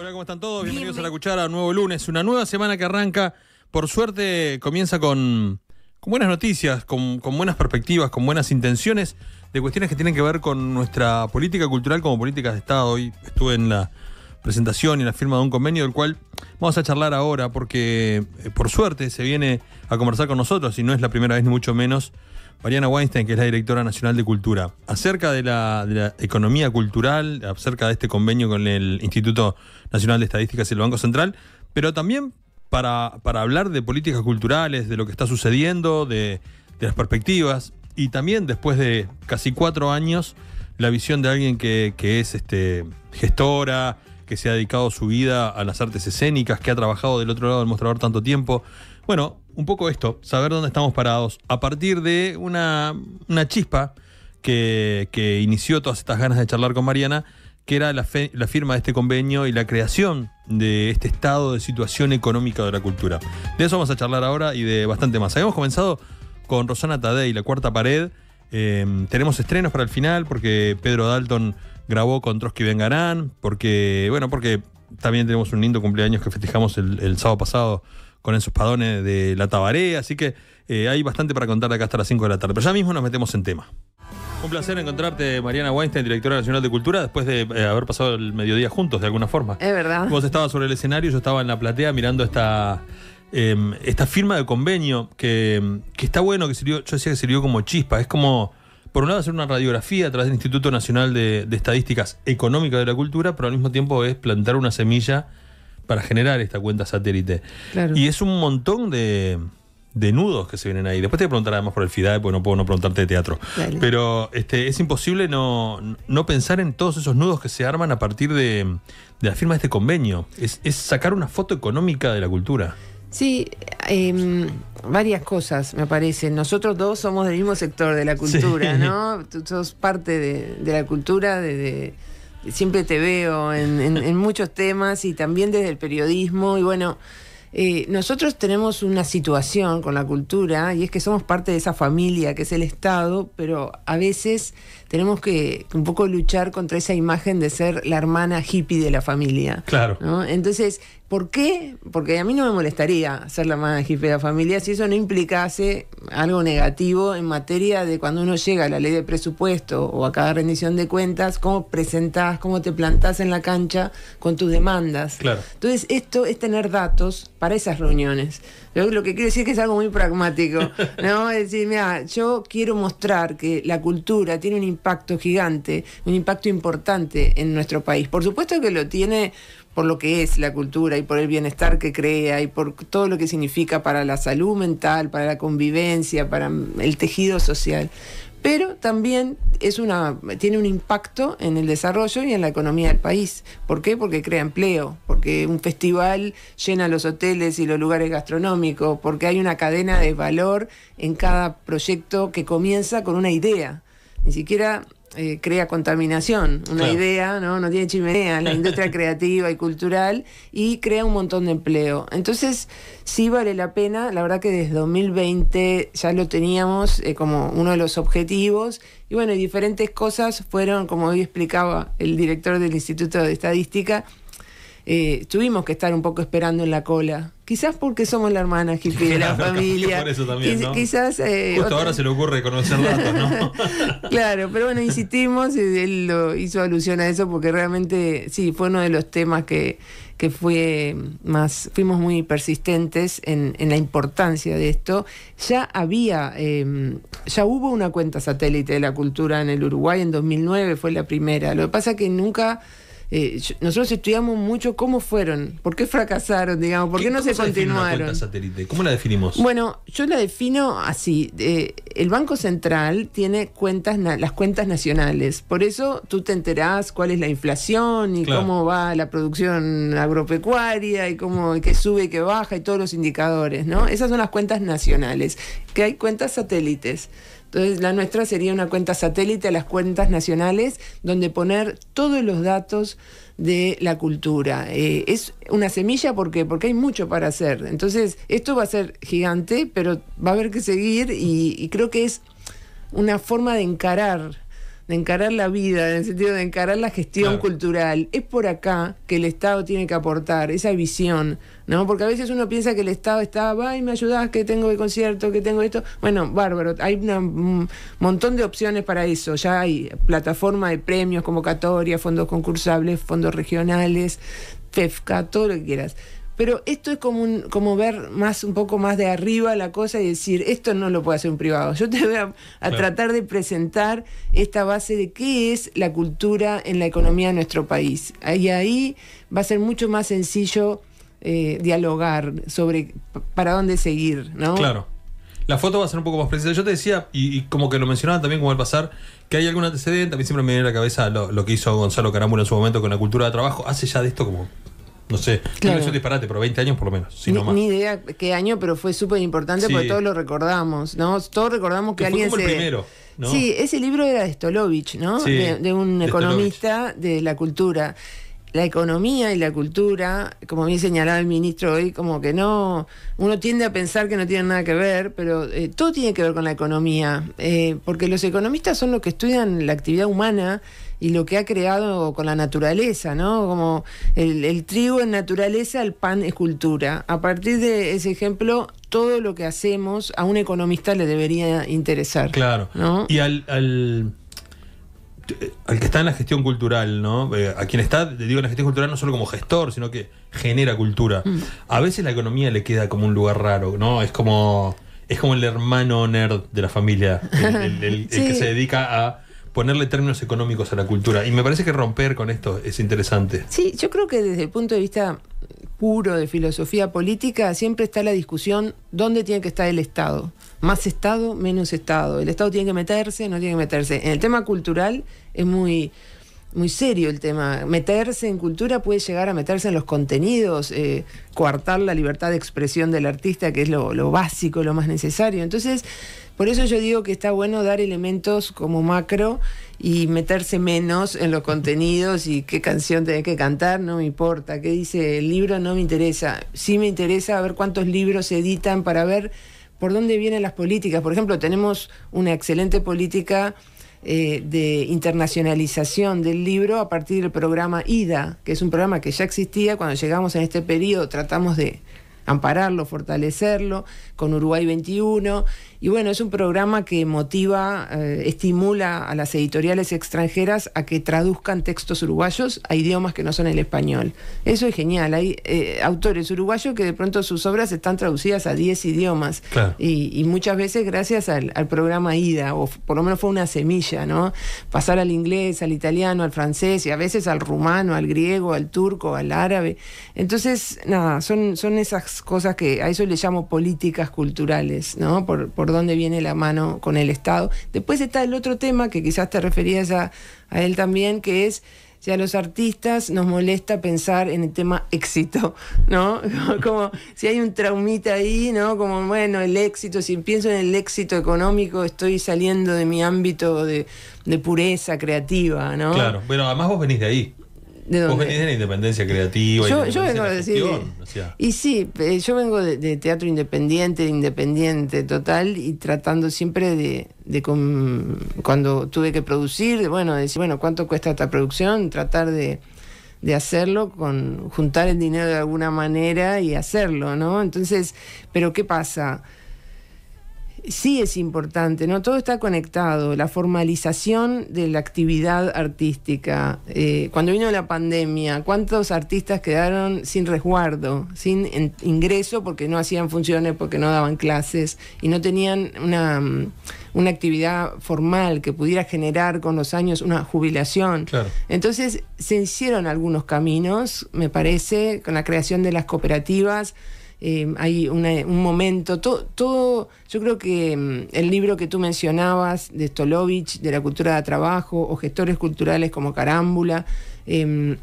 Hola, ¿cómo están todos? Bienvenidos a La Cuchara, nuevo lunes, una nueva semana que arranca. Por suerte comienza con, buenas noticias, con, con, buenas perspectivas, con buenas intenciones de cuestiones que tienen que ver con nuestra política cultural como políticas de Estado. Hoy estuve en la presentación y en la firma de un convenio del cual vamos a charlar ahora porque, eh, por suerte, se viene a conversar con nosotros y no es la primera vez ni mucho menos Mariana Weinstein, que es la directora nacional de cultura, acerca de la, economía cultural, acerca de este convenio con el Instituto Nacional de Estadísticas y el Banco Central, pero también para, hablar de políticas culturales, de lo que está sucediendo, de, las perspectivas, y también después de casi cuatro años, la visión de alguien que, es este, gestora, que se ha dedicado su vida a las artes escénicas, que ha trabajado del otro lado del mostrador tanto tiempo. Bueno, un poco esto, saber dónde estamos parados, a partir de una, chispa que, inició todas estas ganas de charlar con Mariana, que era la, la firma de este convenio y la creación de este estado de situación económica de la cultura. De eso vamos a charlar ahora y de bastante más. Habíamos comenzado con Rosana Tadei, La Cuarta Pared. Em, tenemos estrenos para el final porque Pedro Dalton grabó con Trotsky Vengarán, porque, bueno, porque también tenemos un lindo cumpleaños que festejamos el, el sábado pasado con esos padones de La Tabaré, así que eh, hay bastante para contar de acá hasta las 5 de la tarde, pero ya mismo nos metemos en tema. Un placer encontrarte, Mariana Weinstein, directora nacional de Cultura, después de eh, haber pasado el mediodía juntos, de alguna forma. Es verdad. Vos estabas sobre el escenario, yo estaba en la platea mirando esta, em, esta firma de convenio que, em, que está bueno, que sirvió, yo decía que sirvió como chispa, es como por un lado hacer una radiografía a través del Instituto Nacional de, de, Estadísticas Económicas de la Cultura, pero al mismo tiempo es plantar una semilla para generar esta cuenta satélite. Y es un montón de, de, nudos que se vienen ahí. Después te voy a preguntar además por el FIDAE, porque no puedo no preguntarte de teatro. Pero este, es imposible no, pensar en todos esos nudos que se arman a partir de, de la firma de este convenio. Es, sacar una foto económica de la cultura. Sí, em, varias cosas me parecen. Nosotros dos somos del mismo sector de la cultura, ¿no? Tú sos parte de, de la cultura, de siempre te veo en, muchos temas y también desde el periodismo y bueno, eh, nosotros tenemos una situación con la cultura y es que somos parte de esa familia que es el Estado, pero a veces tenemos que un poco luchar contra esa imagen de ser la hermana hippie de la familia. Claro. Entonces, ¿por qué? Porque a mí no me molestaría ser la hermana hippie de la familia si eso no implicase algo negativo en materia de cuando uno llega a la ley de presupuesto o a cada rendición de cuentas, cómo presentás, cómo te plantás en la cancha con tus demandas. Claro. Entonces, esto es tener datos para esas reuniones. Lo que quiero decir que es algo muy pragmático, ¿no? Es decir, mira, yo quiero mostrar que la cultura tiene un impacto gigante, un impacto importante en nuestro país. Por supuesto que lo tiene por lo que es la cultura y por el bienestar que crea y por todo lo que significa para la salud mental, para la convivencia, para el tejido social pero también es una, tiene un impacto en el desarrollo y en la economía del país. ¿Por qué? Porque crea empleo, porque un festival llena los hoteles y los lugares gastronómicos, porque hay una cadena de valor en cada proyecto que comienza con una idea. Ni siquiera eh, crea contaminación, una idea, ¿no? No tiene chimenea, la industria creativa y cultural, y crea un montón de empleo. Entonces, sí vale la pena, la verdad que desde 2020 ya lo teníamos eh, como uno de los objetivos, y bueno, diferentes cosas fueron, como hoy explicaba el director del Instituto de Estadística, eh, tuvimos que estar un poco esperando en la cola. Quizás porque somos la hermana de la familia. Por eso también, Quizás. Eh, Justo ahora se le ocurre conocer datos, ¿no? claro, pero bueno, insistimos, y él hizo alusión a eso porque realmente sí, fue uno de los temas que, fue más. Fuimos muy persistentes en, la importancia de esto. Ya había. Em, ya hubo una cuenta satélite de la cultura en el Uruguay en 2009, fue la primera. Lo que pasa es que nunca eh, nosotros estudiamos mucho cómo fueron, por qué fracasaron, digamos, por qué, no se continuaron. ¿Cómo la definimos? Bueno, yo la defino así. el Banco Central tiene cuentas las cuentas nacionales. Por eso tú te enterás cuál es la inflación y cómo va la producción agropecuaria y cómo que sube y que baja y todos los indicadores, ¿no? Esas son las cuentas nacionales, que hay cuentas satélites. Entonces, la nuestra sería una cuenta satélite a las cuentas nacionales, donde poner todos los datos de la cultura. Eh, es una semilla porque porque hay mucho para hacer. Entonces, esto va a ser gigante, pero va a haber que seguir y, y creo que es una forma de encarar de encarar la vida, en el sentido de encarar la gestión cultural. Es por acá que el Estado tiene que aportar esa visión, ¿no? Porque a veces uno piensa que el Estado está, va y me ayudás, que tengo el concierto, que tengo esto. Bueno, bárbaro, hay un montón de opciones para eso. Ya hay plataforma de premios, convocatorias, fondos concursables, fondos regionales, TEFCA, todo lo que quieras. Pero esto es como, como ver más un poco más de arriba la cosa y decir, esto no lo puede hacer un privado. Yo te voy a, tratar de presentar esta base de qué es la cultura en la economía de nuestro país. Y ahí va a ser mucho más sencillo eh, dialogar sobre para dónde seguir, ¿no? Claro. La foto va a ser un poco más precisa. Yo te decía, y, como que lo mencionaban también como al pasar, que hay algún antecedente. A mí siempre me viene a la cabeza lo, que hizo Gonzalo Carambula en su momento con la cultura de trabajo. Hace ya de esto como no sé, claro. es disparate, pero 20 años por lo menos, no más. Ni idea qué año, pero fue súper importante porque todos lo recordamos, ¿no? Todos recordamos que, alguien fue el primero. Sí, ese libro era de Stolovich, ¿no? de, un economista de la cultura. La economía y la cultura, como bien señalaba el ministro hoy, como que no, uno tiende a pensar que no tienen nada que ver, pero eh, todo tiene que ver con la economía, eh, porque los economistas son los que estudian la actividad humana y lo que ha creado con la naturaleza, ¿no? Como el, trigo en naturaleza, el pan es cultura. A partir de ese ejemplo, todo lo que hacemos a un economista le debería interesar. Claro. Y al, al, que está en la gestión cultural, ¿no? Eh, a quien está, le digo, en la gestión cultural no solo como gestor, sino que genera cultura. Mm. A veces la economía le queda como un lugar raro, ¿no? Es como, es como el hermano nerd de la familia, el que se dedica a ponerle términos económicos a la cultura. Y me parece que romper con esto es interesante. Sí, yo creo que desde el punto de vista puro de filosofía política siempre está la discusión dónde tiene que estar el Estado. Más Estado, menos Estado. El Estado tiene que meterse, no tiene que meterse. En el tema cultural es muy muy serio el tema. Meterse en cultura puede llegar a meterse en los contenidos, eh, coartar la libertad de expresión del artista, que es lo, lo, básico, lo más necesario. Entonces, por eso yo digo que está bueno dar elementos como macro y meterse menos en los contenidos y qué canción tenés que cantar, no me importa. ¿Qué dice el libro? No me interesa. Sí me interesa ver cuántos libros se editan para ver por dónde vienen las políticas. Por ejemplo, tenemos una excelente política eh, de internacionalización del libro a partir del programa IDA, que es un programa que ya existía. Cuando llegamos en este periodo tratamos de ampararlo, fortalecerlo, con Uruguay 21 y bueno, es un programa que motiva, eh, estimula a las editoriales extranjeras a que traduzcan textos uruguayos a idiomas que no son el español. Eso es genial. Hay eh, autores uruguayos que de pronto sus obras están traducidas a 10 idiomas. Y, muchas veces gracias al, programa IDA, o por lo menos fue una semilla, ¿no? Pasar al inglés, al italiano, al francés y a veces al rumano, al griego, al turco, al árabe. Entonces, nada, son, son esas cosas que a eso le llamo políticas culturales, ¿no? por dónde viene la mano con el Estado. Después está el otro tema que quizás te referías a, él también, que es si a los artistas nos molesta pensar en el tema éxito, ¿no? Como si hay un traumita ahí, ¿no? Como, bueno, el éxito, si pienso en el éxito económico, estoy saliendo de mi ámbito de, de pureza creativa, ¿no? Claro, bueno, además vos venís de ahí. ¿De dónde? la independencia creativa. Yo, Y sí, yo vengo de, teatro independiente, independiente total, y tratando siempre de, cuando tuve que producir, bueno, decir, bueno, ¿cuánto cuesta esta producción? Tratar de, de hacerlo con juntar el dinero de alguna manera y hacerlo, ¿no? Entonces, pero ¿qué pasa? sí es importante, ¿no? Todo está conectado, la formalización de la actividad artística. Eh, cuando vino la pandemia, ¿cuántos artistas quedaron sin resguardo, sin ingreso porque no hacían funciones, porque no daban clases y no tenían una, mm, actividad formal que pudiera generar con los años una jubilación? Entonces se hicieron algunos caminos, me parece, con la creación de las cooperativas Em, hay un momento, todo, yo creo que em, el libro que tú mencionabas de Stolovich, de la cultura de trabajo, o gestores culturales como Carámbula, em,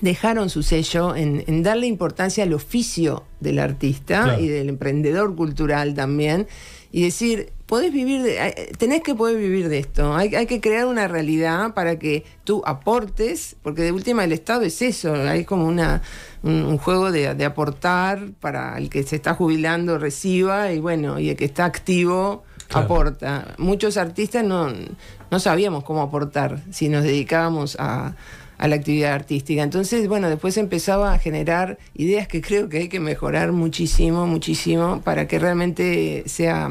dejaron su sello en, darle importancia al oficio del artista y del emprendedor cultural también, y decir, vivir, tenés que poder vivir de esto. Hay, hay, que crear una realidad para que tú aportes, porque de última el Estado es eso, hay como una, un, juego de, aportar para el que se está jubilando reciba y bueno, y el que está activo aporta. Muchos artistas no, sabíamos cómo aportar si nos dedicábamos a a la actividad artística. Entonces, bueno, después empezaba a generar ideas que creo que hay que mejorar muchísimo, muchísimo, para que realmente sea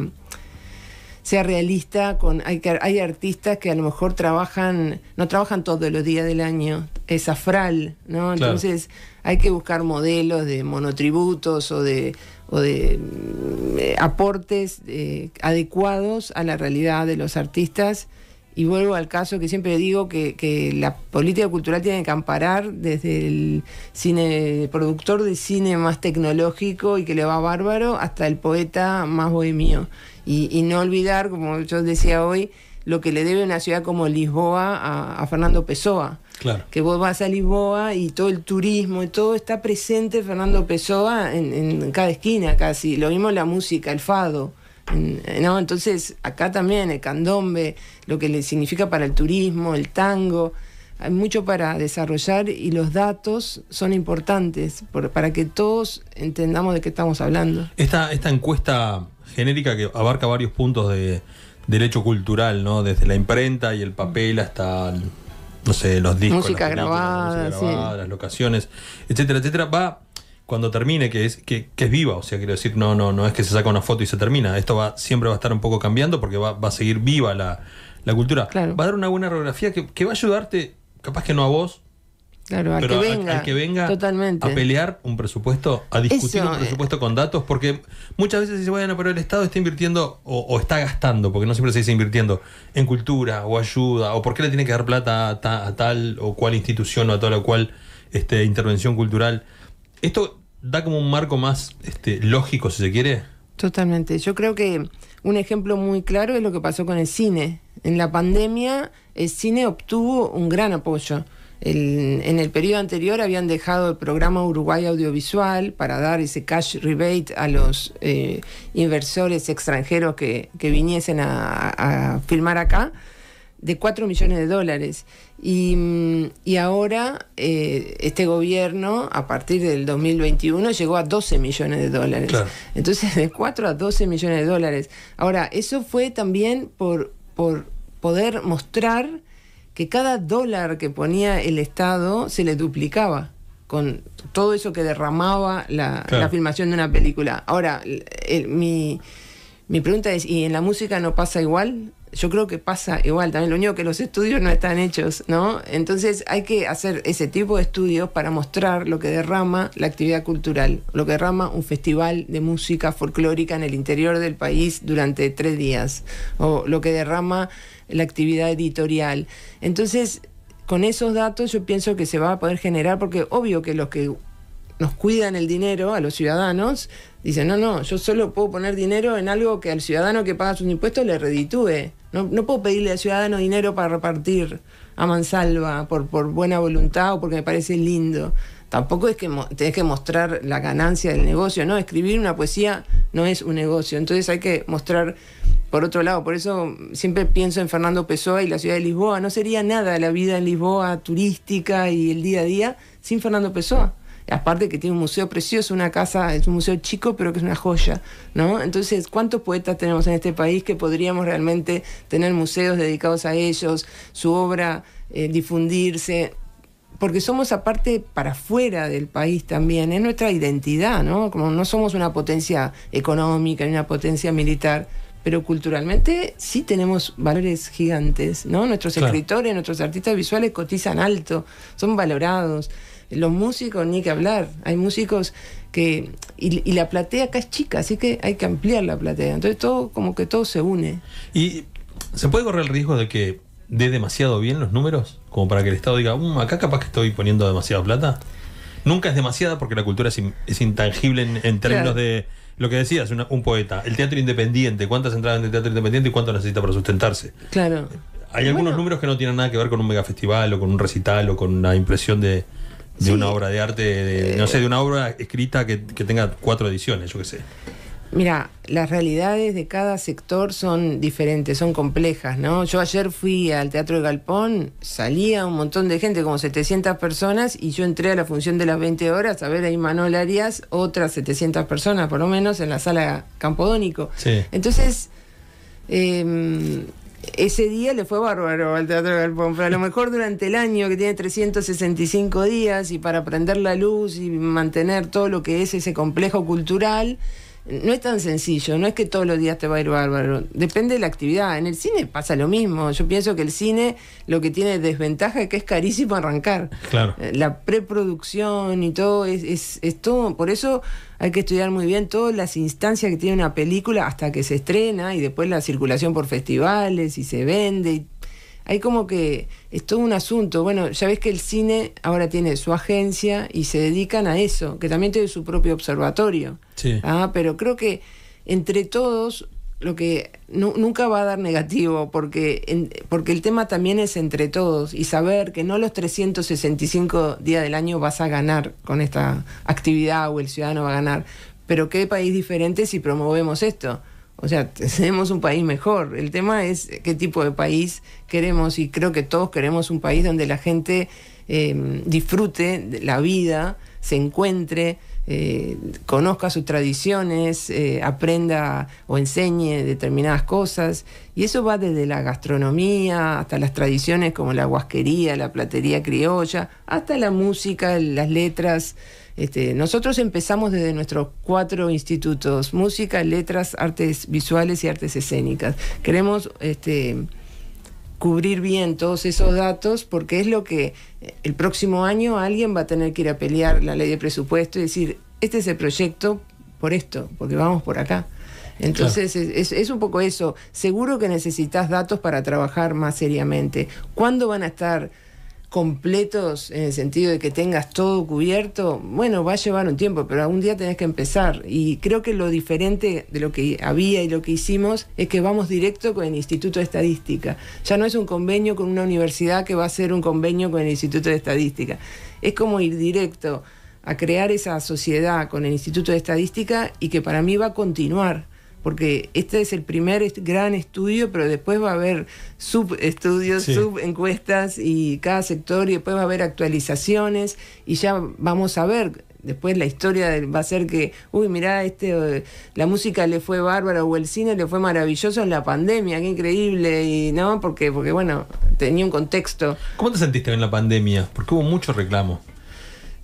sea realista, con, hay, hay artistas que a lo mejor trabajan, no trabajan todos los días del año, es afral, ¿no? Entonces hay que buscar modelos de monotributos o de, de mm, aportes eh, adecuados a la realidad de los artistas. Y vuelvo al caso que siempre digo que, la política cultural tiene que amparar desde el cine el productor de cine más tecnológico y que le va bárbaro hasta el poeta más bohemio y, no olvidar, como yo decía hoy, lo que le debe una ciudad como Lisboa a, Fernando Pessoa. Claro. Que vos vas a Lisboa y todo el turismo y todo está presente Fernando Pessoa en, cada esquina casi. Lo mismo la música, el fado. Eh, Entonces, acá también el candombe, lo que le significa para el turismo, el tango, hay mucho para desarrollar y los datos son importantes para que todos entendamos de qué estamos hablando. esta encuesta genérica que abarca varios puntos de, del hecho cultural, ¿no? Desde la imprenta y el papel hasta, no sé, los discos. Música las grabada, las locaciones, etcétera, etcétera. Va cuando termine, que es, que, es viva, o sea, quiero decir, no, no, no es que se saca una foto y se termina. Esto va, siempre va a estar un poco cambiando porque va, va a seguir viva la, la cultura. Va a dar una buena radiografía que, que va a ayudarte, capaz que no a vos, Claro, pero al que venga, totalmente. a pelear un presupuesto, a discutir un eh, presupuesto con datos, porque muchas veces se dice, bueno, pero el Estado está invirtiendo o, está gastando, porque no siempre se dice invirtiendo, en cultura o ayuda, o por qué le tiene que dar plata a, tal o cual institución o a tal o cual este, intervención cultural. Esto da como un marco más este, lógico, si se quiere. Totalmente. Yo creo que un ejemplo muy claro es lo que pasó con el cine. En la pandemia, el cine obtuvo un gran apoyo en el periodo anterior habían dejado el programa Uruguay Audiovisual para dar ese cash rebate a los eh, inversores extranjeros que, que viniesen a, filmar acá de 4 millones de dólares. Y, mm, ahora eh, este gobierno, a partir del 2021, llegó a 12 millones de dólares. Entonces, de 4 a 12 millones de dólares. Ahora, eso fue también por, por poder mostrar que cada dólar que ponía el Estado se le duplicaba con todo eso que derramaba la, filmación de una película. Ahora, mi, mi pregunta es, ¿y en la música no pasa igual? yo creo que pasa igual también, lo único que los estudios no están hechos, ¿no? Entonces hay que hacer ese tipo de estudios para mostrar lo que derrama la actividad cultural, lo que derrama un festival de música folclórica en el interior del país durante tres días, o lo que derrama la actividad editorial. Entonces, con esos datos yo pienso que se va a poder generar, porque obvio que los que nos cuidan el dinero a los ciudadanos, dicen, no, no, yo solo puedo poner dinero en algo que al ciudadano que paga sus impuestos le reditúe. No, no puedo pedirle al ciudadano dinero para repartir a mansalva por, por buena voluntad o porque me parece lindo. Tampoco es que tenés que mostrar la ganancia del negocio, ¿no? Escribir una poesía no es un negocio. Entonces hay que mostrar por otro lado. Por eso siempre pienso en Fernando Pessoa y la ciudad de Lisboa. No sería nada la vida en Lisboa turística y el día a día sin Fernando Pessoa aparte que tiene un museo precioso, una casa, es un museo chico, pero que es una joya, ¿no? Entonces, ¿cuántos poetas tenemos en este país que podríamos realmente tener museos dedicados a ellos, su obra eh, difundirse? Porque somos aparte para afuera del país también, es nuestra identidad, ¿no? Como no somos una potencia económica ni una potencia militar, pero culturalmente sí tenemos valores gigantes, ¿no? Nuestros escritores, nuestros artistas visuales cotizan alto, son valorados. Los músicos ni que hablar. Hay músicos que. Y, la platea acá es chica, así que hay que ampliar la platea. Entonces todo, como que todo se une. ¿Y se puede correr el riesgo de que dé demasiado bien los números? Como para que el Estado diga, um acá capaz que estoy poniendo demasiada plata. Nunca es demasiada porque la cultura es, intangible en, términos de lo que decías, una, un poeta. El teatro independiente, ¿cuántas entradas en el teatro independiente y cuánto necesita para sustentarse? Claro. Hay algunos números que no tienen nada que ver con un megafestival o con un recital o con una impresión de, de una obra de arte, eh, no sé, de una obra escrita que, tenga cuatro ediciones, yo qué sé. Mira, las realidades de cada sector son diferentes, son complejas, ¿no? Yo ayer fui al Teatro de Galpón, salía un montón de gente, como 700 personas, y yo entré a la función de las 20 horas a ver a Imanol Arias, otras 700 personas por lo menos, en la sala Campodónico. Sí. Entonces, em, ese día le fue bárbaro al Teatro Galpón, pero a lo mejor durante el año que tiene 365 días y para prender la luz y mantener todo lo que es ese complejo cultural, no es tan sencillo, no es que todos los días te va a ir bárbaro, depende de la actividad. En el cine pasa lo mismo, yo pienso que el cine lo que tiene desventaja es que es carísimo arrancar. Claro. Eh, la preproducción y todo es, es, todo, por eso hay que estudiar muy bien todas las instancias que tiene una película hasta que se estrena y después la circulación por festivales y se vende y hay como que es todo un asunto. Bueno, ya ves que el cine ahora tiene su agencia y se dedican a eso, que también tiene su propio observatorio. Ah, pero creo que entre todos lo que nunca va a dar negativo, porque, porque el tema también es entre todos y saber que no los 365 días del año vas a ganar con esta actividad o el ciudadano va a ganar, pero qué país diferente si promovemos esto. O sea, tenemos un país mejor. El tema es qué tipo de país queremos y creo que todos queremos un país donde la gente em, disfrute la vida, se encuentre, eh, conozca sus tradiciones, eh, aprenda o enseñe determinadas cosas. Y eso va desde la gastronomía hasta las tradiciones como la huasquería, la platería criolla, hasta la música, las letras. Este, nosotros empezamos desde nuestros cuatro institutos, música, letras, artes visuales y artes escénicas. Queremos este, cubrir bien todos esos datos porque es lo que eh, el próximo año alguien va a tener que ir a pelear la ley de presupuesto y decir, este es el proyecto por esto, porque vamos por acá. Entonces es, un poco eso. Seguro que necesitas datos para trabajar más seriamente. ¿Cuándo van a estar completos en el sentido de que tengas todo cubierto, bueno, va a llevar un tiempo, pero algún día tenés que empezar. Y creo que lo diferente de lo que había y lo que hicimos es que vamos directo con el Instituto de Estadística. Ya no es un convenio con una universidad que va a ser un convenio con el Instituto de Estadística. Es como ir directo a crear esa sociedad con el Instituto de Estadística y que para mí va a continuar porque este es el primer gran estudio, pero después va a haber subestudios, subencuestas y cada sector, y después va a haber actualizaciones, y ya vamos a ver. Después la historia va a ser que, uy, mirá, este, eh, la música le fue bárbara o el cine le fue maravilloso en la pandemia, qué increíble, y no, porque, porque bueno, tenía un contexto. ¿Cómo te sentiste en la pandemia? Porque hubo mucho reclamo.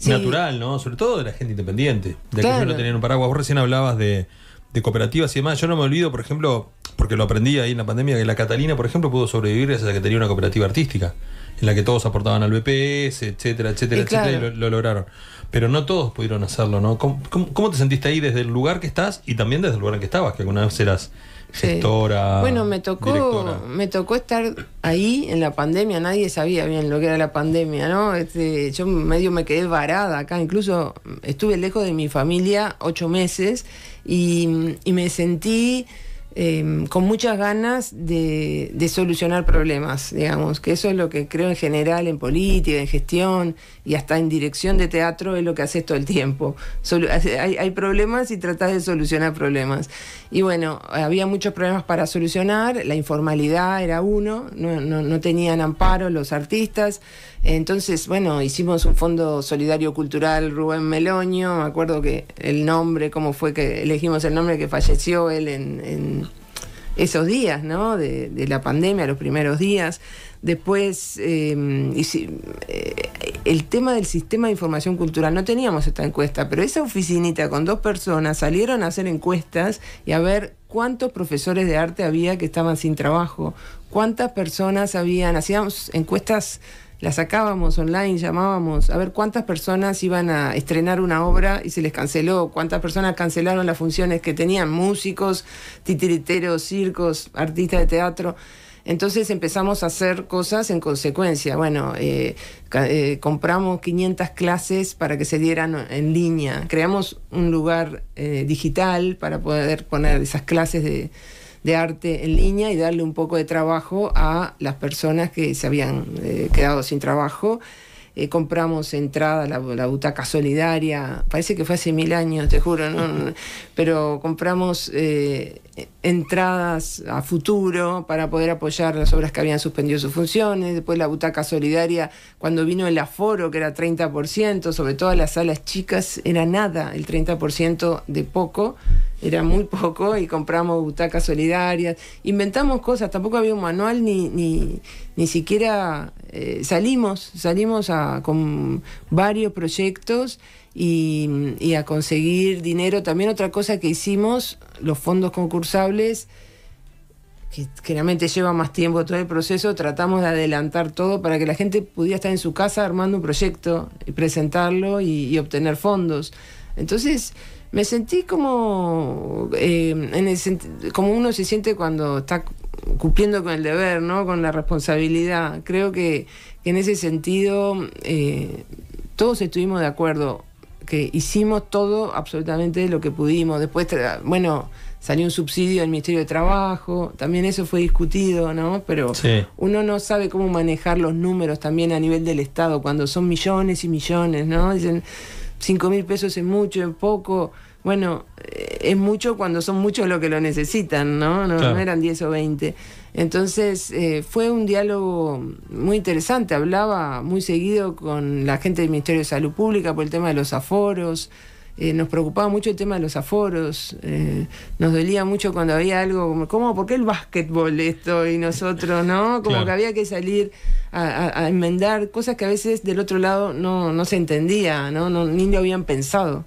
Natural, ¿no? Sobre todo de la gente independiente, de que no tenían un paraguas. Vos recién hablabas de, de cooperativas y demás. Yo no me olvido, por ejemplo, porque lo aprendí ahí en la pandemia, que la Catalina, por ejemplo, pudo sobrevivir gracias que tenía una cooperativa artística, en la que todos aportaban al BPS, etcétera, etcétera, etcétera, y lo, lograron. Pero no todos pudieron hacerlo, ¿no? ¿Cómo, te sentiste ahí desde el lugar que estás y también desde el lugar en que estabas, que alguna vez eras gestora? Bueno, me tocó, me tocó estar ahí en la pandemia, nadie sabía bien lo que era la pandemia, ¿no? Este, yo medio me quedé varada acá, incluso estuve lejos de mi familia ocho meses y, me sentí em, con muchas ganas de, solucionar problemas, digamos, que eso es lo que creo en general en política, en gestión y hasta en dirección de teatro es lo que haces todo el tiempo. hay, problemas y tratas de solucionar problemas. Y bueno, había muchos problemas para solucionar, la informalidad era uno, no, no tenían amparo los artistas. Entonces, bueno, hicimos un fondo solidario cultural Rubén Meloño, me acuerdo que el nombre, cómo fue que elegimos el nombre que falleció él en, esos días, ¿no? De, la pandemia, los primeros días. Después, em, eh, el tema del sistema de información cultural, no teníamos esta encuesta, pero esa oficinita con dos personas salieron a hacer encuestas y a ver cuántos profesores de arte había que estaban sin trabajo, cuántas personas habían, hacíamos encuestas la sacábamos online, llamábamos a ver cuántas personas iban a estrenar una obra y se les canceló, cuántas personas cancelaron las funciones que tenían, músicos, titiriteros, circos, artistas de teatro. Entonces empezamos a hacer cosas en consecuencia. Bueno, eh, eh, compramos 500 clases para que se dieran en línea. Creamos un lugar eh, digital para poder poner esas clases de, de arte en línea y darle un poco de trabajo a las personas que se habían eh, quedado sin trabajo. Eh, compramos entrada, la, butaca solidaria, parece que fue hace mil años, te juro, pero compramos eh, entradas a futuro para poder apoyar las obras que habían suspendido sus funciones, después la butaca solidaria, cuando vino el aforo, que era 30%, sobre todo las salas chicas, era nada, el 30% de poco, era muy poco, y compramos butacas solidarias, inventamos cosas, tampoco había un manual, ni, ni, siquiera eh, salimos, salimos con varios proyectos y, a conseguir dinero. También otra cosa que hicimos, los fondos concursables, que generalmente lleva más tiempo todo el proceso, tratamos de adelantar todo para que la gente pudiera estar en su casa armando un proyecto y presentarlo y, obtener fondos. Entonces me sentí como, eh, en el, como uno se siente cuando está cumpliendo con el deber, ¿no? con la responsabilidad. Creo que, en ese sentido eh, todos estuvimos de acuerdo que hicimos todo absolutamente lo que pudimos. Después, bueno, salió un subsidio del Ministerio de Trabajo, también eso fue discutido, ¿no? Pero uno no sabe cómo manejar los números también a nivel del Estado, cuando son millones y millones, ¿no? Dicen, cinco mil pesos es mucho, es poco. Bueno, eh, es mucho cuando son muchos los que lo necesitan, ¿no? No, no eran 10 o 20. Entonces eh, fue un diálogo muy interesante, hablaba muy seguido con la gente del Ministerio de Salud Pública por el tema de los aforos, eh, nos preocupaba mucho el tema de los aforos, eh, nos dolía mucho cuando había algo como, ¿cómo? ¿Por qué el básquetbol esto y nosotros, no? Como que había que salir a, enmendar cosas que a veces del otro lado no, se entendía, ¿no? Ni lo habían pensado.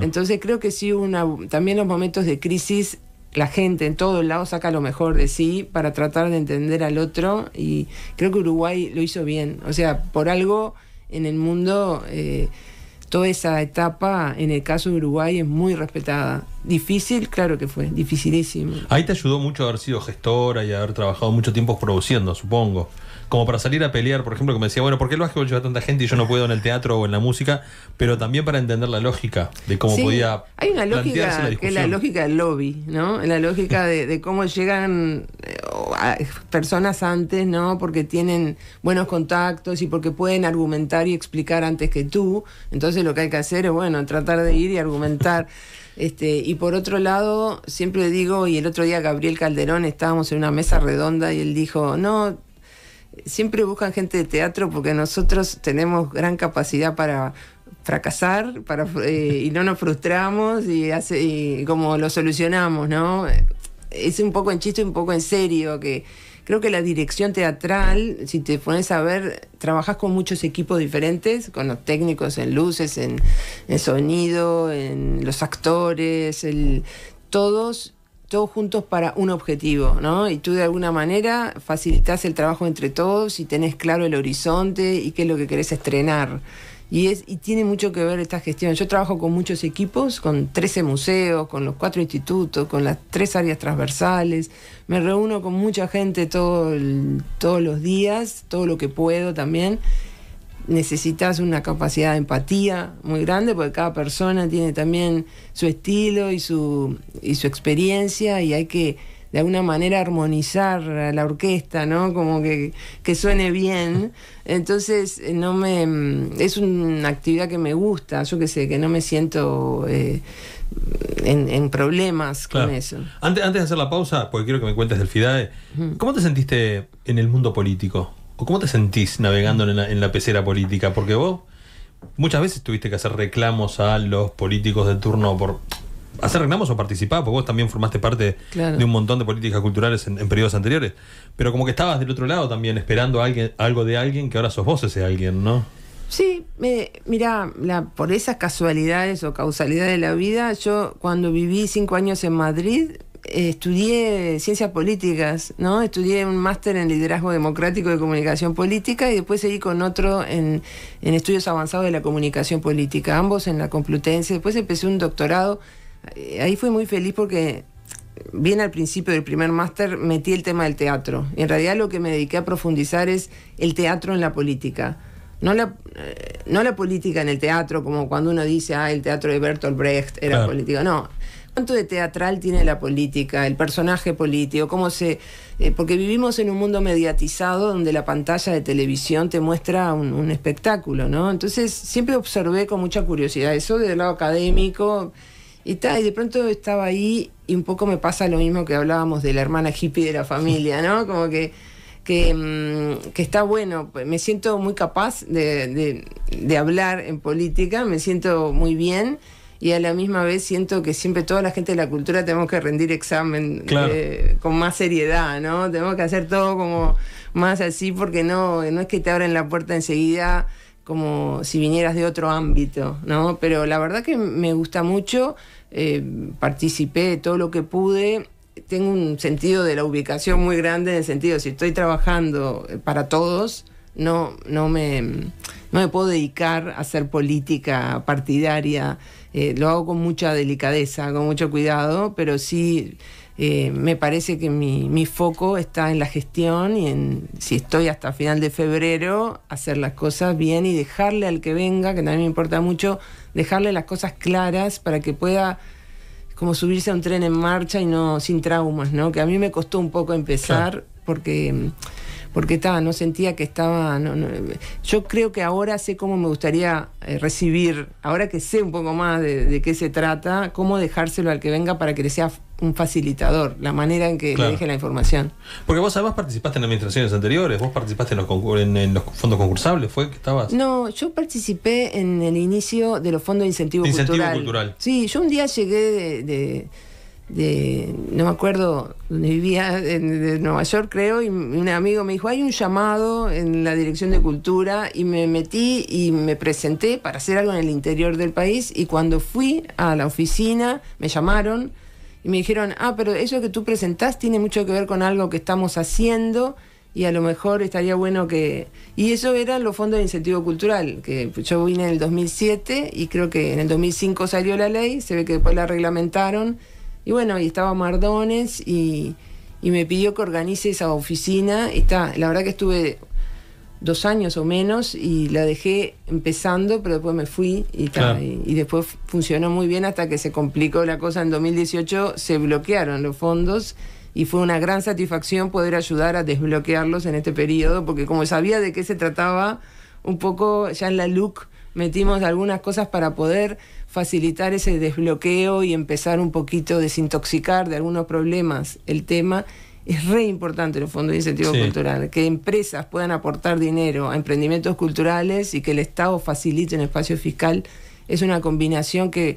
Entonces creo que sí, una, también los momentos de crisis la gente en todos lados saca lo mejor de sí para tratar de entender al otro y creo que Uruguay lo hizo bien. O sea, por algo en el mundo eh, toda esa etapa, en el caso de Uruguay, es muy respetada difícil, claro que fue, dificilísimo. Ahí te ayudó mucho haber sido gestora y haber trabajado mucho tiempo produciendo, supongo. Como para salir a pelear, por ejemplo, que me decía, bueno, ¿por qué el básquetbol lleva tanta gente y yo no puedo en el teatro o en la música? Pero también para entender la lógica de cómo podía. Hay una lógica la que es la lógica del lobby, ¿no? La lógica de, de cómo llegan eh, personas antes, ¿no? Porque tienen buenos contactos y porque pueden argumentar y explicar antes que tú. Entonces lo que hay que hacer es, bueno, tratar de ir y argumentar. Este, y por otro lado, siempre digo, y el otro día Gabriel Calderón estábamos en una mesa redonda y él dijo, no, siempre buscan gente de teatro porque nosotros tenemos gran capacidad para fracasar para, eh, y no nos frustramos y, hace, como lo solucionamos, ¿no? Es un poco en chiste, y un poco en serio que Creo que la dirección teatral, si te pones a ver, trabajas con muchos equipos diferentes, con los técnicos en luces, en, sonido, en los actores, el, todos todos juntos para un objetivo, ¿no? Y tú de alguna manera facilitas el trabajo entre todos y tenés claro el horizonte y qué es lo que querés estrenar. Y, es, y tiene mucho que ver esta gestión. Yo trabajo con muchos equipos, con 13 museos, con los cuatro institutos, con las tres áreas transversales. Me reúno con mucha gente todo todos los días, todo lo que puedo también. Necesitas una capacidad de empatía muy grande porque cada persona tiene también su estilo y su, y su experiencia y hay que de alguna manera armonizar a la orquesta, ¿no? Como que, suene bien. Entonces, eh, no me mm, es una actividad que me gusta, yo que sé, que no me siento eh, en, problemas con eso. Antes, antes de hacer la pausa, porque quiero que me cuentes del FIDAE, ¿cómo te sentiste en el mundo político? ¿O cómo te sentís navegando en la pecera política? Porque vos muchas veces tuviste que hacer reclamos a los políticos de turno por hacer reclamos o participás? porque vos también formaste parte de un montón de políticas culturales en, periodos anteriores. Pero como que estabas del otro lado también esperando alguien, algo de alguien que ahora sos vos ese alguien, ¿no? Sí, mira, por esas casualidades o causalidades de la vida, yo cuando viví cinco años en Madrid estudié ciencias políticas, ¿no? Estudié un máster en liderazgo democrático de comunicación política y después seguí con otro en, en estudios avanzados de la comunicación política, ambos en la Complutense. Después empecé un doctorado eh, ahí fui muy feliz porque bien al principio del primer máster metí el tema del teatro. Y en realidad lo que me dediqué a profundizar es el teatro en la política. No la, eh, no la política en el teatro, como cuando uno dice, ah, el teatro de Bertolt Brecht era político. No. ¿Cuánto de teatral tiene la política, el personaje político? ¿Cómo se.? Eh, porque vivimos en un mundo mediatizado donde la pantalla de televisión te muestra un, un espectáculo, ¿no? Entonces siempre observé con mucha curiosidad eso del lado académico y, de pronto estaba ahí y un poco me pasa lo mismo que hablábamos de la hermana hippie de la familia, ¿no? Como que, mm, que, está bueno, me siento muy capaz de, hablar en política, me siento muy bien y a la misma vez siento que siempre toda la gente de la cultura tenemos que rendir examen con más seriedad, ¿no? Tenemos que hacer todo como más así porque no, no es que te abren la puerta enseguida como si vinieras de otro ámbito, ¿no? Pero la verdad que me gusta mucho eh, participé todo lo que pude. Tengo un sentido de la ubicación muy grande en el sentido, si estoy trabajando eh, para todos, no, no, me, me puedo dedicar a hacer política partidaria. Eh, lo hago con mucha delicadeza, con mucho cuidado, pero sí eh, me parece que mi, mi, foco está en la gestión y en, si estoy hasta final de febrero, hacer las cosas bien y dejarle al que venga, que también me importa mucho, dejarle las cosas claras para que pueda como subirse a un tren en marcha y no sin traumas, ¿no? Que a mí me costó un poco empezar porque mm, porque estaba, no sentía que estaba. yo creo que ahora sé cómo me gustaría eh, recibir, ahora que sé un poco más de, qué se trata, cómo dejárselo al que venga para que le sea un facilitador, la manera en que le deje la información. Porque vos además ah, participaste en administraciones anteriores, vos participaste en los, los fondos concursables, ¿fue que estabas? No, yo participé en el inicio de los fondos de incentivo, cultural. Sí, yo un día llegué de de, no me acuerdo donde vivía, en, de Nueva York creo, y un amigo me dijo, hay un llamado en la Dirección de Cultura, y me metí y me presenté para hacer algo en el interior del país, y cuando fui a la oficina me llamaron y me dijeron, ah, pero eso que tú presentás tiene mucho que ver con algo que estamos haciendo. Y a lo mejor estaría bueno que... Y eso era los fondos de incentivo cultural, que yo vine en el 2007 y creo que en el 2005 salió la ley, se ve que después la reglamentaron y bueno, y estaba Mardones y, me pidió que organice esa oficina. está, la verdad que estuve dos años o menos y la dejé empezando, pero después me fui y, y, después funcionó muy bien hasta que se complicó la cosa en 2018, se bloquearon los fondos y fue una gran satisfacción poder ayudar a desbloquearlos en este periodo, porque como sabía de qué se trataba, un poco ya en la look metimos algunas cosas para poder facilitar ese desbloqueo y empezar un poquito a desintoxicar de algunos problemas el tema, es re importante los fondos de incentivo cultural, que empresas puedan aportar dinero a emprendimientos culturales y que el Estado facilite un espacio fiscal, es una combinación que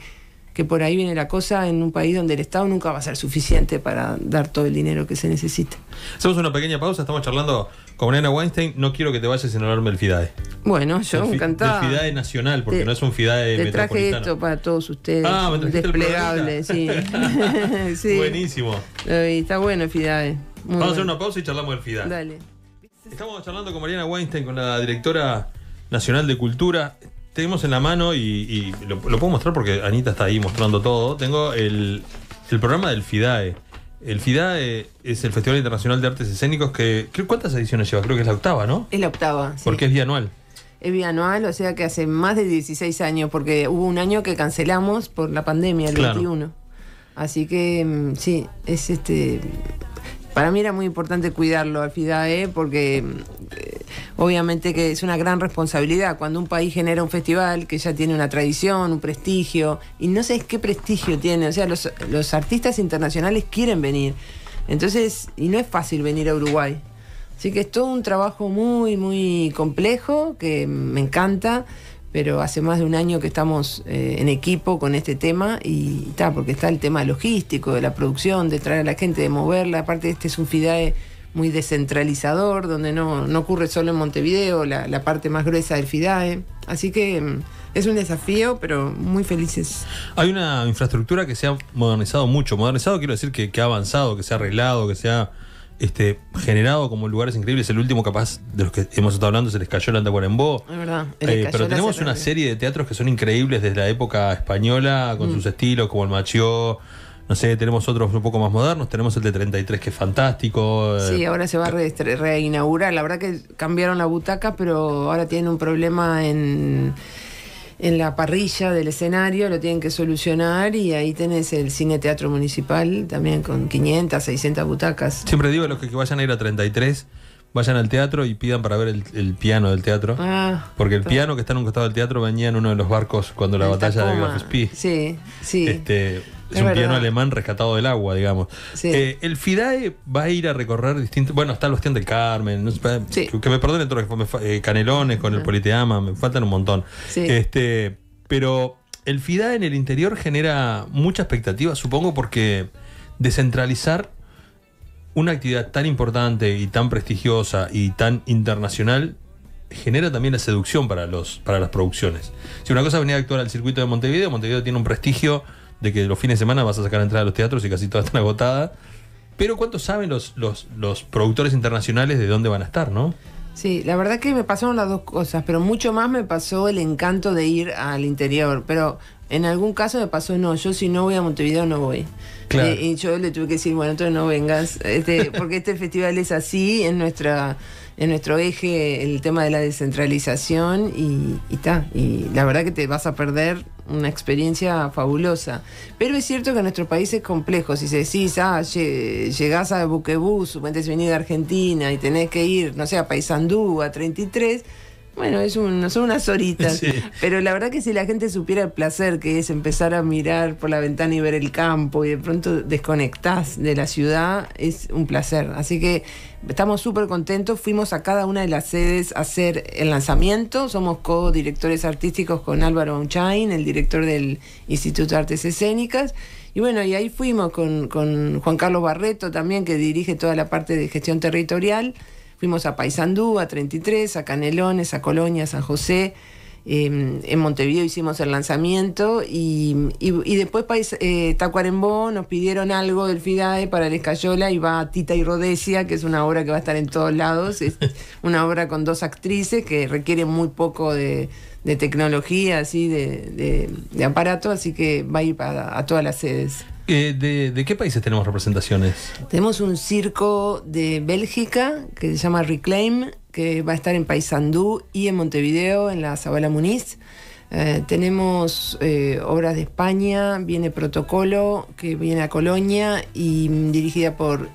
por ahí viene la cosa en un país donde el Estado nunca va a ser suficiente para dar todo el dinero que se necesita. Hacemos una pequeña pausa, estamos charlando con Mariana Weinstein, no quiero que te vayas sin hablarme del FIDAE. Bueno, yo encantado. encantada. FIDAE nacional, porque no es un FIDAE te traje esto para todos ustedes. Ah, me desplegable, sí. sí. Buenísimo. Eh, está bueno el FIDAE. Vamos a hacer una pausa y charlamos del FIDAE. Dale. Estamos charlando con Mariana Weinstein, con la directora nacional de cultura tenemos en la mano, y, lo, puedo mostrar porque Anita está ahí mostrando todo, tengo el, programa del FIDAE. El FIDAE es el Festival Internacional de Artes Escénicos que... ¿Cuántas ediciones lleva? Creo que es la octava, ¿no? Es la octava. Sí. Porque es bianual es bianual, o sea que hace más de 16 años, porque hubo un año que cancelamos por la pandemia, el 21. Así que mm, sí, es este. Para mí era muy importante cuidarlo al FIDAE, porque mm, obviamente que es una gran responsabilidad cuando un país genera un festival que ya tiene una tradición, un prestigio, y no sé qué prestigio tiene, o sea, los, artistas internacionales quieren venir. Entonces, y no es fácil venir a Uruguay. Así que es todo un trabajo muy, muy complejo, que me encanta, pero hace más de un año que estamos eh, en equipo con este tema y está, porque está el tema logístico, de la producción, de traer a la gente, de moverla. Aparte, este es un FIDAE muy descentralizador, donde no, ocurre solo en Montevideo, la, parte más gruesa del FIDAE. Así que mm, es un desafío, pero muy felices. Hay una infraestructura que se ha modernizado mucho. Modernizado quiero decir que, ha avanzado, que se ha arreglado, que se ha este, generado como lugares increíbles. El último, capaz, de los que hemos estado hablando, se les cayó el Andacuarembó. Es eh, pero tenemos una serie de teatros que son increíbles desde la época española, con mm. sus estilos, como el Machió, no sé, tenemos otros un poco más modernos, tenemos el de 33 que es fantástico. Eh, sí, ahora se va a reinaugurar. La verdad que cambiaron la butaca, pero ahora tienen un problema en en la parrilla del escenario, lo tienen que solucionar y ahí tenés el Cine Teatro Municipal también con 500, 600 butacas. Siempre digo a los que, vayan a ir a 33, vayan al teatro y pidan para ver el, piano del teatro. Ah, porque el piano que está en un costado del teatro venía en uno de los barcos cuando la batalla de Sí, sí. Este, es, un piano alemán rescatado del agua, digamos. Eh, el FIDAE va a ir a recorrer distintos. Bueno, está el Bastión del Carmen. que, me perdonen eh, Canelones con el Politeama, me faltan un montón. Este, pero el FIDAE en el interior genera mucha expectativa, supongo, porque descentralizar una actividad tan importante y tan prestigiosa y tan internacional genera también la seducción para, los, para las producciones. Si una cosa venía a actuar al circuito de Montevideo, Montevideo tiene un prestigio de que los fines de semana vas a sacar entrada a los teatros y casi todas están agotadas. Pero ¿cuánto saben los, los, productores internacionales de dónde van a estar, no? Sí, la verdad que me pasaron las dos cosas, pero mucho más me pasó el encanto de ir al interior. Pero en algún caso me pasó, no, yo si no voy a Montevideo no voy. y yo le tuve que decir, bueno, entonces no vengas, este, porque este festival es así, en nuestra en nuestro eje el tema de la descentralización y está. y, la verdad que te vas a perder una experiencia fabulosa. Pero es cierto que nuestro país es complejo. Si se decís, ah, llegás a Buquebú, suponete venir a Argentina y tenés que ir, no sé, a Paysandú, a 33, bueno, es son unas horitas. Pero la verdad que si la gente supiera el placer que es empezar a mirar por la ventana y ver el campo y de pronto desconectás de la ciudad, es un placer. Así que estamos súper contentos. Fuimos a cada una de las sedes a hacer el lanzamiento. Somos co-directores artísticos con Álvaro Unchain, el director del Instituto de Artes Escénicas. Y bueno, y ahí fuimos con Juan Carlos Barreto también, que dirige toda la parte de gestión territorial. Fuimos a Paysandú, a 33, a Canelones, a Colonia, a San José. Em, en Montevideo hicimos el lanzamiento y, después eh, Tacuarembó nos pidieron algo del FIDAE para el Escayola y va Tita y Rodesia, que es una obra que va a estar en todos lados, es una obra con dos actrices que requiere muy poco de, de tecnología, así, de, de, aparato, así que va a ir a, a todas las sedes. Eh, de, de, qué países tenemos representaciones? Tenemos un circo de Bélgica que se llama Reclaim, que va a estar en Paysandú y en Montevideo, en la Zabala Muniz. Eh, tenemos eh, obras de España, viene Protocolo, que viene a Colonia y dirigida por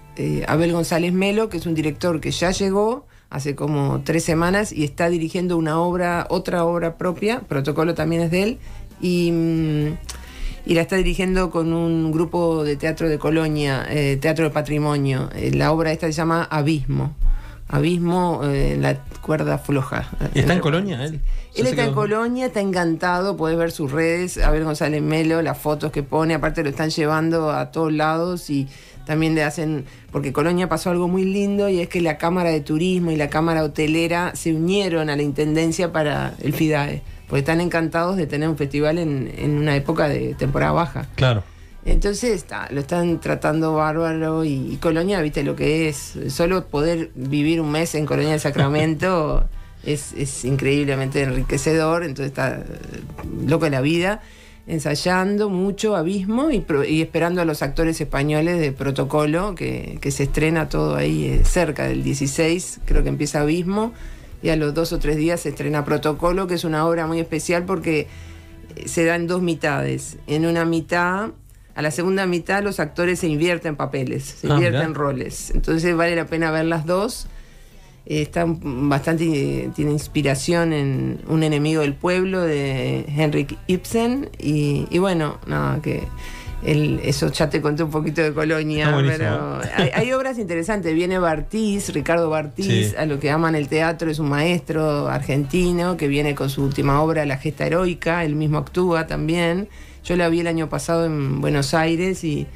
Abel González Melo, que es un director que ya llegó hace como tres semanas y está dirigiendo una obra, otra obra propia, Protocolo también es de él, y, mm, la está dirigiendo con un grupo de teatro de Colonia, eh, Teatro de Patrimonio. Eh, la obra esta se llama Abismo. Abismo en eh, la cuerda floja. está en Colonia él? Él está en Colonia, está encantado, Puedes ver sus redes, a ver González Melo, las fotos que pone, aparte lo están llevando a todos lados y también le hacen, porque Colonia pasó algo muy lindo y es que la Cámara de Turismo y la Cámara Hotelera se unieron a la Intendencia para el FIDAE, porque están encantados de tener un festival en, una época de temporada baja. Claro. Entonces está, lo están tratando bárbaro y, Colonia, viste lo que es, solo poder vivir un mes en Colonia del Sacramento es, increíblemente enriquecedor, entonces está eh, loca la vida ensayando mucho Abismo y, esperando a los actores españoles de Protocolo, que, se estrena todo ahí eh, cerca del 16, creo que empieza Abismo, y a los dos o tres días se estrena Protocolo, que es una obra muy especial porque eh, se da en dos mitades. En una mitad, a la segunda mitad los actores se invierten papeles, se ah, invierten roles, entonces vale la pena ver las dos eh, está bastante, tiene inspiración en Un enemigo del pueblo de Henrik Ibsen. Y, bueno, que el, eso ya te conté un poquito de Colonia, pero hay, obras interesantes. Viene Bartiz, Ricardo Bartiz, a lo que aman el teatro, es un maestro argentino que viene con su última obra, La Gesta Heroica, él mismo actúa también. Yo la vi el año pasado en Buenos Aires y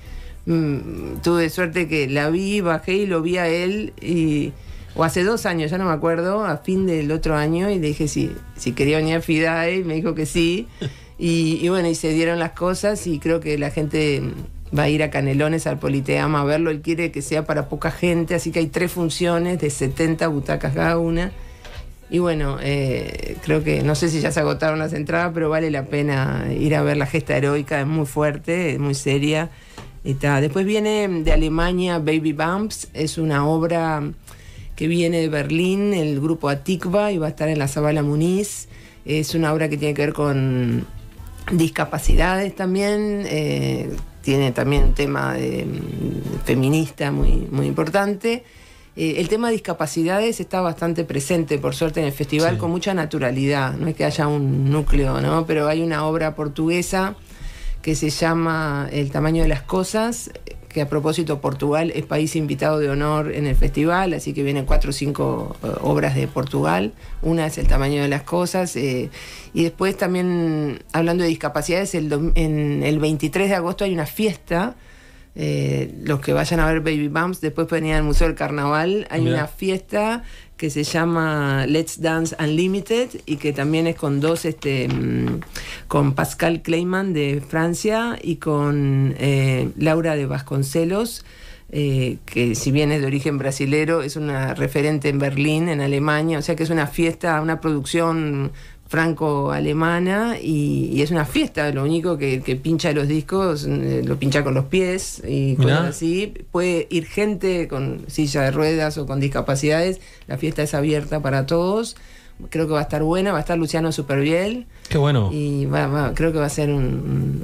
mm, tuve suerte que la vi, bajé y lo vi a él y o hace dos años, ya no me acuerdo, a fin del otro año, y dije si, si quería venir a FIDAE, y me dijo que sí. Y, bueno, y se dieron las cosas, y creo que la gente va a ir a Canelones, al Politeama, a verlo. Él quiere que sea para poca gente, así que hay tres funciones de 70 butacas cada una. Y bueno, eh, creo que, no sé si ya se agotaron las entradas, pero vale la pena ir a ver la gesta heroica, es muy fuerte, es muy seria. Y Después viene de Alemania Baby Bumps, es una obra que viene de Berlín, el grupo Atikva, y va a estar en la Zabala Muniz. Es una obra que tiene que ver con discapacidades también, eh, tiene también un tema eh, feminista muy, muy importante. Eh, el tema de discapacidades está bastante presente, por suerte, en el festival con mucha naturalidad. No es que haya un núcleo, ¿no? Pero hay una obra portuguesa que se llama El tamaño de las cosas, que a propósito Portugal es país invitado de honor en el festival, así que vienen cuatro o cinco eh, obras de Portugal. Una es El tamaño de las cosas. Eh, y después también, hablando de discapacidades, el, en el 23 de agosto hay una fiesta. Eh, los que vayan a ver Baby Bumps después pueden ir al Museo del Carnaval. Hay una fiesta que se llama Let's Dance Unlimited y que también es con dos, este, mm, con Pascal Kleiman de Francia y con eh, Laura de Vasconcelos. Eh, que si bien es de origen brasilero, es una referente en Berlín, en Alemania, o sea que es una fiesta, una producción franco-alemana y, es una fiesta, lo único que, pincha los discos, mm, eh, lo pincha con los pies y cosas así. Puede ir gente con silla de ruedas o con discapacidades, la fiesta es abierta para todos. Creo que va a estar buena, va a estar Luciano bien Qué bueno. Y va, creo que va a ser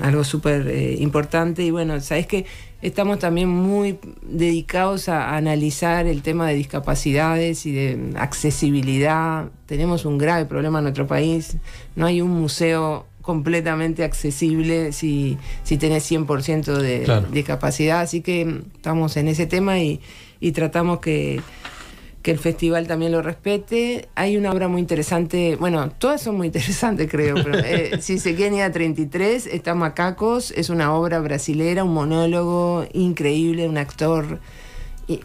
algo súper eh, importante. Y bueno, sabes que Estamos también muy dedicados a, analizar el tema de discapacidades y de accesibilidad. Tenemos un grave problema en nuestro país. No hay un museo completamente accesible si, si tenés 100% de, discapacidad, de, Así que estamos en ese tema y tratamos que, que el festival también lo respete. Hay una obra muy interesante, bueno, todas son muy interesantes creo, pero eh, si se a 33, está Macacos, es una obra brasilera, un monólogo increíble, un actor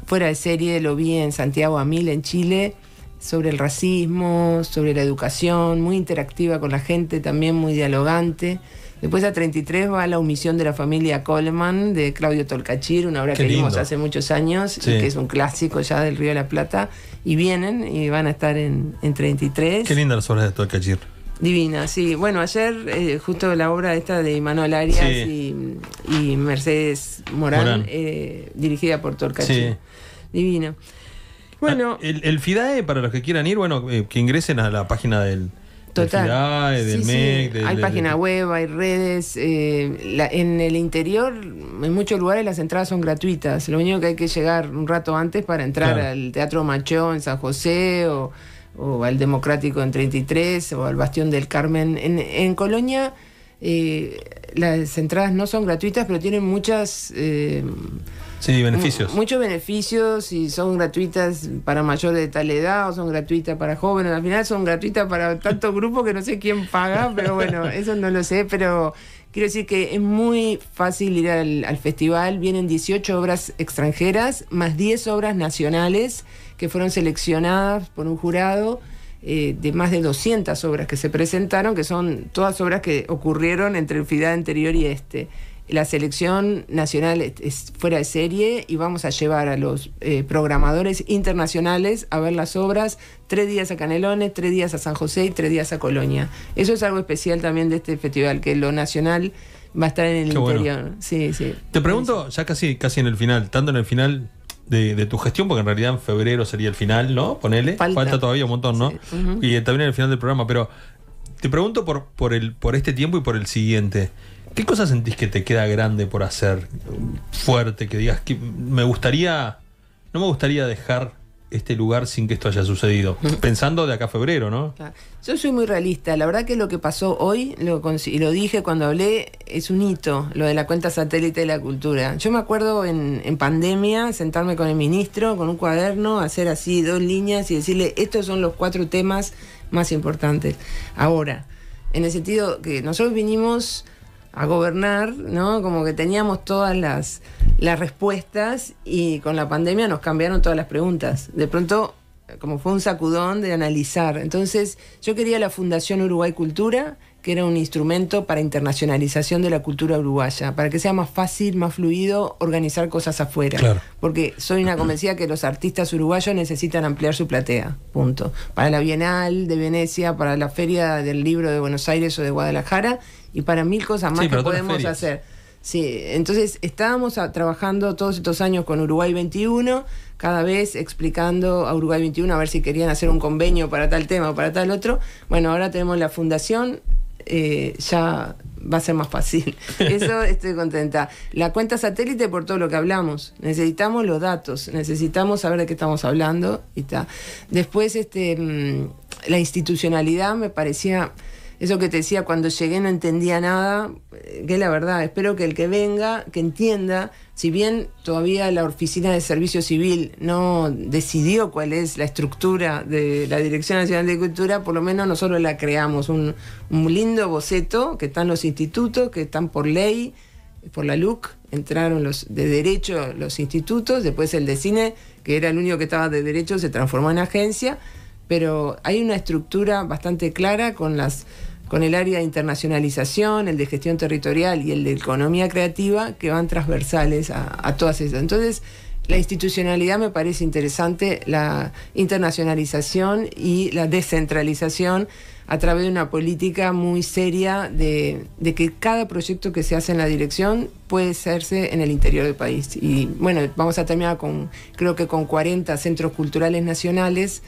fuera de serie, lo vi en Santiago a mil en Chile, sobre el racismo, sobre la educación, muy interactiva con la gente, también muy dialogante. Después a 33 va La omisión de la familia Coleman de Claudio Tolcachir, una obra que vimos hace muchos años, que es un clásico ya del Río de la Plata. Y vienen y van a estar en, en 33. Qué lindas las obras de Tolcachir. Divina, sí. Bueno, ayer eh, justo la obra esta de Manuel Arias y, Mercedes Morán, eh, dirigida por Tolcachir. Divina. Ah, bueno. el, FIDAE, para los que quieran ir, bueno, eh, que ingresen a la página del, Total. hay página web, hay redes. Eh, en el interior, en muchos lugares las entradas son gratuitas. Lo único que hay que llegar un rato antes para entrar al Teatro Machón en San José o, al Democrático en 33 o al Bastión del Carmen. En, en Colonia eh, las entradas no son gratuitas, pero tienen muchas... Eh, Sí, beneficios. Muchos beneficios y son gratuitas para mayores de tal edad o son gratuitas para jóvenes. Al final son gratuitas para tanto grupo que no sé quién paga, pero bueno, eso no lo sé, pero quiero decir que es muy fácil ir al, festival. Vienen 18 obras extranjeras más 10 obras nacionales que fueron seleccionadas por un jurado. Eh, de más de 200 obras que se presentaron, que son todas obras que ocurrieron entre el FIDA anterior y este la selección nacional es, fuera de serie y vamos a llevar a los eh, programadores internacionales a ver las obras tres días a Canelones, tres días a San José y tres días a Colonia. Eso es algo especial también de este festival, que lo nacional va a estar en el interior. Te pregunto, ya casi, casi en el final, tanto en el final de, tu gestión, porque en realidad en febrero sería el final, ¿no? Ponele. Falta, todavía un montón, ¿no? Y también en el final del programa, pero te pregunto por, por, el, por este tiempo y por el siguiente. ¿Qué cosa sentís que te queda grande por hacer? Fuerte, que digas que me gustaría. No me gustaría dejar este lugar sin que esto haya sucedido. Pensando de acá a febrero, ¿no? Yo soy muy realista. La verdad que lo que pasó hoy, lo, y lo dije cuando hablé, es un hito, lo de la cuenta satélite de la cultura. Yo me acuerdo en, en pandemia sentarme con el ministro, con un cuaderno, hacer así dos líneas y decirle, estos son los cuatro temas más importantes. Ahora, en el sentido que nosotros vinimos a gobernar, ¿no? Como que teníamos todas las, las respuestas y con la pandemia nos cambiaron todas las preguntas. De pronto, como fue un sacudón de analizar. Entonces, yo quería la Fundación Uruguay Cultura, que era un instrumento para internacionalización de la cultura uruguaya, para que sea más fácil, más fluido organizar cosas afuera. Porque soy una convencida que los artistas uruguayos necesitan ampliar su platea, punto. Para la Bienal de Venecia, para la Feria del Libro de Buenos Aires o de Guadalajara y para mil cosas más que podemos hacer. Sí, entonces estábamos trabajando todos estos años con Uruguay 21, cada vez explicando a Uruguay 21 a ver si querían hacer un convenio para tal tema o para tal otro. Bueno, ahora tenemos la fundación, eh, ya va a ser más fácil. Eso estoy contenta. La cuenta satélite por todo lo que hablamos. Necesitamos los datos, necesitamos saber de qué estamos hablando y está Después, este, mm, la institucionalidad me parecía eso que te decía, cuando llegué no entendía nada, eh, que la verdad, espero que el que venga, que entienda, si bien todavía la Oficina de Servicio Civil no decidió cuál es la estructura de la Dirección Nacional de Cultura, por lo menos nosotros la creamos, un, lindo boceto que están los institutos, que están por ley, por la LUC, entraron los de derecho los institutos, después el de cine, que era el único que estaba de derecho, se transformó en agencia, pero hay una estructura bastante clara con las con el área de internacionalización, el de gestión territorial y el de economía creativa, que van transversales a, todas esas. Entonces, la institucionalidad me parece interesante, la internacionalización y la descentralización a través de una política muy seria de, de, que cada proyecto que se hace en la dirección puede hacerse en el interior del país. Y bueno, vamos a terminar con, creo que con 40 centros culturales nacionales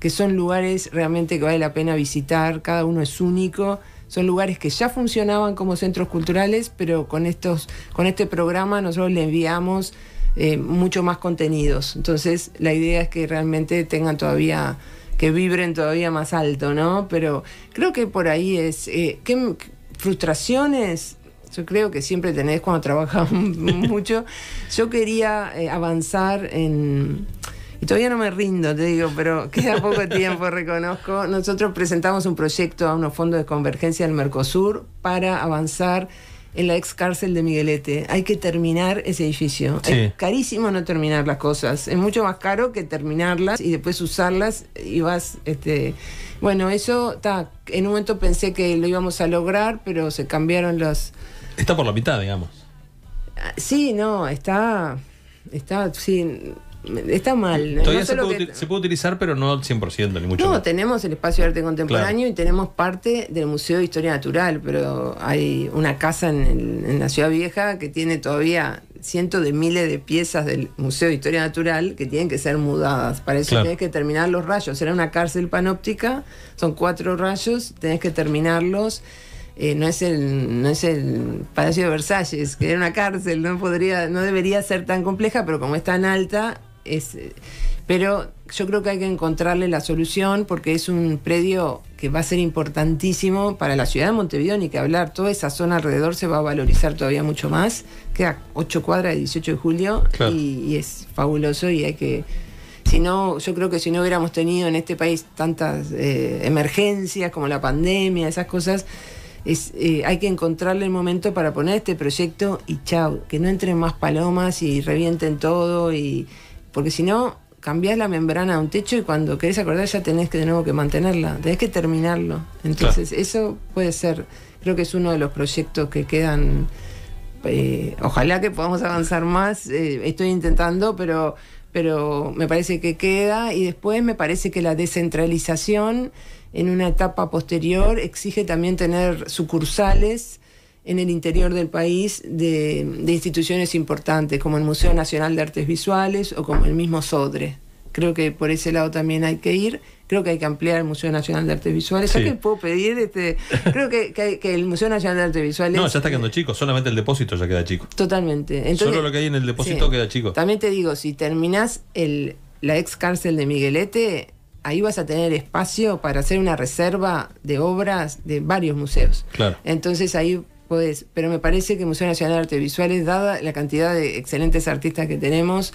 que son lugares realmente que vale la pena visitar, cada uno es único. Son lugares que ya funcionaban como centros culturales, pero con, estos, con este programa nosotros le enviamos eh, mucho más contenidos. Entonces la idea es que realmente tengan todavía, que vibren todavía más alto, ¿no? Pero creo que por ahí es, eh, ¿qué frustraciones? Yo creo que siempre tenés cuando trabajas mucho. Yo quería eh, avanzar en y todavía no me rindo, te digo, pero queda poco tiempo, reconozco. Nosotros presentamos un proyecto a unos fondos de convergencia del Mercosur para avanzar en la ex cárcel de Miguelete. Hay que terminar ese edificio. Es carísimo no terminar las cosas. Es mucho más caro que terminarlas y después usarlas y vas, este, bueno, eso está en un momento pensé que lo íbamos a lograr, pero se cambiaron los. Está por la mitad, digamos. Ah, sí, no, está, está, sí Está mal. se, puede, utilizar, pero no al 100%, ni mucho No, tenemos el espacio de arte contemporáneo y tenemos parte del Museo de Historia Natural, pero hay una casa en, la Ciudad Vieja que tiene todavía cientos de miles de piezas del Museo de Historia Natural que tienen que ser mudadas. Para eso tenés que terminar los rayos. Era una cárcel panóptica, son cuatro rayos, tenés que terminarlos. Eh, no es el no es el Palacio de Versalles, que era una cárcel, no podría no debería ser tan compleja, pero como es tan alta, es, pero yo creo que hay que encontrarle la solución porque es un predio que va a ser importantísimo para la ciudad de Montevideo, ni que hablar, toda esa zona alrededor se va a valorizar todavía mucho más, queda 8 cuadras de 18 de julio y, es fabuloso y hay que si no, yo creo que si no hubiéramos tenido en este país tantas eh, emergencias como la pandemia, esas cosas, es, eh, hay que encontrarle el momento para poner este proyecto y chao, que no entren más palomas y revienten todo y, porque si no, cambiás la membrana a un techo y cuando querés acordar ya tenés que de nuevo que mantenerla, tenés que terminarlo. Entonces, eso puede ser, creo que es uno de los proyectos que quedan. Eh, ojalá que podamos avanzar más. Eh, estoy intentando, pero, pero me parece que queda. Y después me parece que la descentralización en una etapa posterior exige también tener sucursales en el interior del país de, instituciones importantes como el Museo Nacional de Artes Visuales o como el mismo Sodre. Creo que por ese lado también hay que ir. Creo que hay que ampliar el Museo Nacional de Artes Visuales. Sí. qué puedo pedir? Este, creo que, el Museo Nacional de Artes Visuales. No, ya está quedando chico. Solamente el depósito ya queda chico. Totalmente. Entonces, Solo lo que hay en el depósito queda chico. También te digo, si terminás la ex cárcel de Miguelete, ahí vas a tener espacio para hacer una reserva de obras de varios museos. Claro. Entonces ahí pero me parece que el Museo Nacional de arte Visuales, dada la cantidad de excelentes artistas que tenemos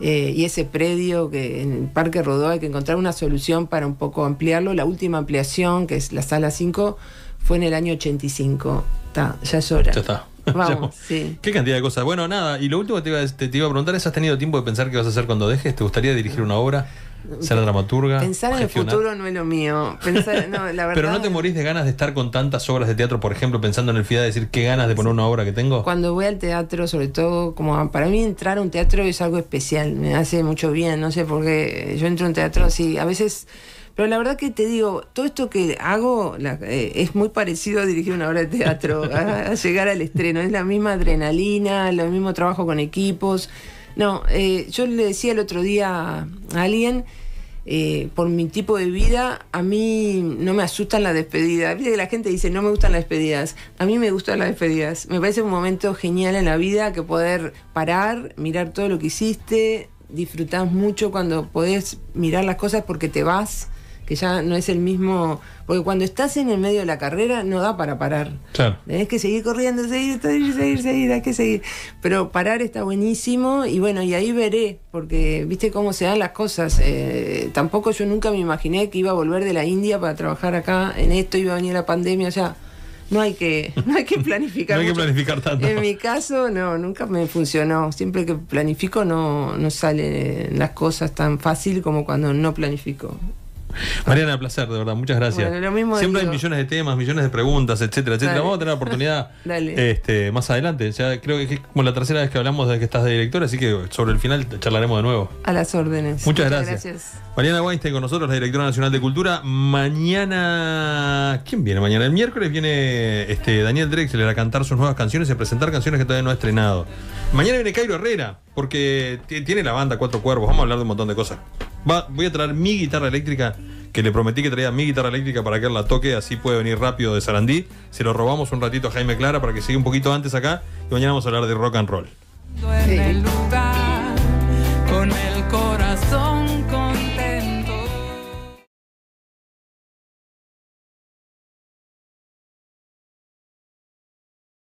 eh, y ese predio que en el Parque Rodó hay que encontrar una solución para un poco ampliarlo. La última ampliación, que es la sala 5, fue en el año 85. ya es hora. Ya está. Vamos, sí. Qué cantidad de cosas. Bueno, nada, y lo último que te iba, te iba a preguntar es, ¿has tenido tiempo de pensar qué vas a hacer cuando dejes? ¿Te gustaría dirigir una obra? ser dramaturga. Pensar en el futuro no es lo mío. Pero no te morís de ganas de estar con tantas obras de teatro, por ejemplo, pensando en el FIDA, decir qué ganas de poner una obra que tengo. Cuando voy al teatro, sobre todo, como para mí entrar a un teatro es algo especial, me hace mucho bien, no sé por qué. Yo entro a un teatro así, a veces. Pero la verdad que te digo, todo esto que hago eh, es muy parecido a dirigir una obra de teatro, a, llegar al estreno. Es la misma adrenalina, lo mismo trabajo con equipos. No, eh, yo le decía el otro día a alguien, eh, por mi tipo de vida, a mí no me asustan las despedidas. la gente dice, no me gustan las despedidas. A mí me gustan las despedidas. Me parece un momento genial en la vida que poder parar, mirar todo lo que hiciste, disfrutar mucho cuando podés mirar las cosas porque te vas que ya no es el mismo. Porque cuando estás en el medio de la carrera no da para parar. Tenés que seguir corriendo, seguir, seguir, seguir, seguir, hay que seguir. Pero parar está buenísimo y bueno, y ahí veré, porque viste cómo se dan las cosas. Eh, tampoco yo nunca me imaginé que iba a volver de la India para trabajar acá en esto, iba a venir la pandemia, o no hay que, no hay que planificar. no que planificar En mi caso, no, nunca me funcionó. Siempre que planifico no, no salen las cosas tan fácil como cuando no planifico. Mariana, placer, de verdad, muchas gracias. Siempre hay millones de temas, millones de preguntas, etcétera, Vamos a tener la oportunidad este, más adelante. sea, creo que es como la tercera vez que hablamos desde que estás de directora, así que sobre el final charlaremos de nuevo. A las órdenes. Muchas, gracias. Mariana Weinstein con nosotros, la directora nacional de cultura. Mañana. ¿Quién viene mañana? El miércoles viene este, Daniel Drexler a cantar sus nuevas canciones y a presentar canciones que todavía no ha estrenado. Mañana viene Cairo Herrera, porque tiene la banda Cuatro Cuervos. Vamos a hablar de un montón de cosas voy a traer mi guitarra eléctrica, que le prometí que traía mi guitarra eléctrica para que él la toque, así puede venir rápido de Sarandí. Se lo robamos un ratito a Jaime Clara para que siga un poquito antes acá y mañana vamos a hablar de rock and roll. el lugar, con el corazón.